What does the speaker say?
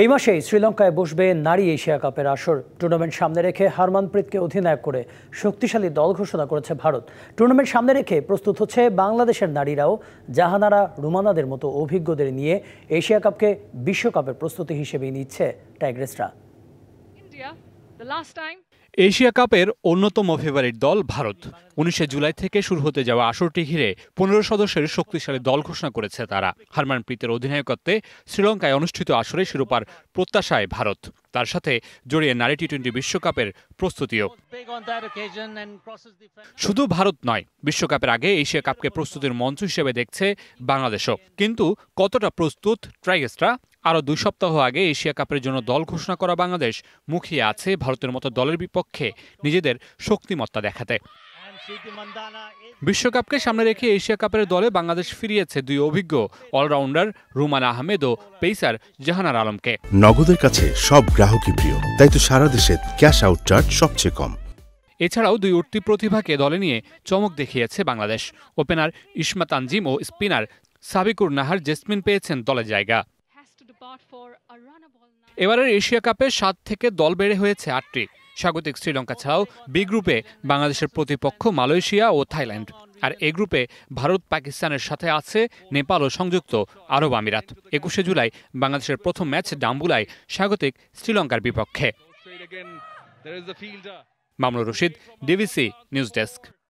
এই মাসেই শ্রীলঙ্কায় বসবে নারী এশিয়া কাপের আসর টুর্নামেন্ট সামনে রেখে হারমানপ্রীতকে অধিনায়ক করে শক্তিশালী দল ঘোষণা করেছে ভারত টুর্নামেন্ট সামনে রেখে প্রস্তুত হচ্ছে বাংলাদেশের নারীরাও জাহানারা রুমানাদের মতো অভিজ্ঞদের নিয়ে এশিয়া কাপকে বিশ্বকাপের প্রস্তুতি হিসেবেই নিচ্ছে টাইগ্রেসরা এশিয়া কাপের অন্যতম ফেভারিট দল ভারত উনিশে জুলাই থেকে শুরু হতে যাওয়া আসরটি ঘিরে পনেরো সদস্যের শক্তিশালী দল ঘোষণা করেছে তারা হারমানপ্রীতের অধিনায়কত্বে শ্রীলঙ্কায় অনুষ্ঠিত আসরে শিরোপার প্রত্যাশায় ভারত তার সাথে জড়িয়ে নারী টি টোয়েন্টি বিশ্বকাপের প্রস্তুতিও শুধু ভারত নয় বিশ্বকাপের আগে এশিয়া কাপকে প্রস্তুতির মঞ্চ হিসেবে দেখছে বাংলাদেশও কিন্তু কতটা প্রস্তুত ট্রাইগেস্টরা আরও দুই সপ্তাহ আগে এশিয়া কাপের জন্য দল ঘোষণা করা বাংলাদেশ মুখিয়ে আছে ভারতের মতো দলের বিপক্ষে নিজেদের শক্তিমত্তা দেখাতে বিশ্বকাপকে সামনে রেখে এশিয়া কাপের দলে বাংলাদেশ ফিরিয়েছে দুই অভিজ্ঞ অলরাউন্ডার রুমান আহমেদ ও পেসার জাহানার আলমকে নগদের কাছে সব গ্রাহকই প্রিয় তাই তো সারা দেশে ক্যাশ আউট চার্জ সবচেয়ে কম এছাড়াও দুই উঠতি প্রতিভাকে দলে নিয়ে চমক দেখিয়েছে বাংলাদেশ ওপেনার ইসমাত আঞ্জিম ও স্পিনার সাবিকুর নাহার জেসমিন পেয়েছেন দলের জায়গা এবারের এশিয়া কাপে সাত থেকে দল বেড়ে হয়েছে আটটি স্বাগতিক শ্রীলঙ্কা ছাড়াও বি গ্রুপে বাংলাদেশের প্রতিপক্ষ মালয়েশিয়া ও থাইল্যান্ড আর এ গ্রুপে ভারত পাকিস্তানের সাথে আছে নেপাল ও সংযুক্ত আরব আমিরাত একুশে জুলাই বাংলাদেশের প্রথম ম্যাচ ডাম্বুলায় স্বাগতিক শ্রীলঙ্কার বিপক্ষে Mamlur Rashid DBC news desk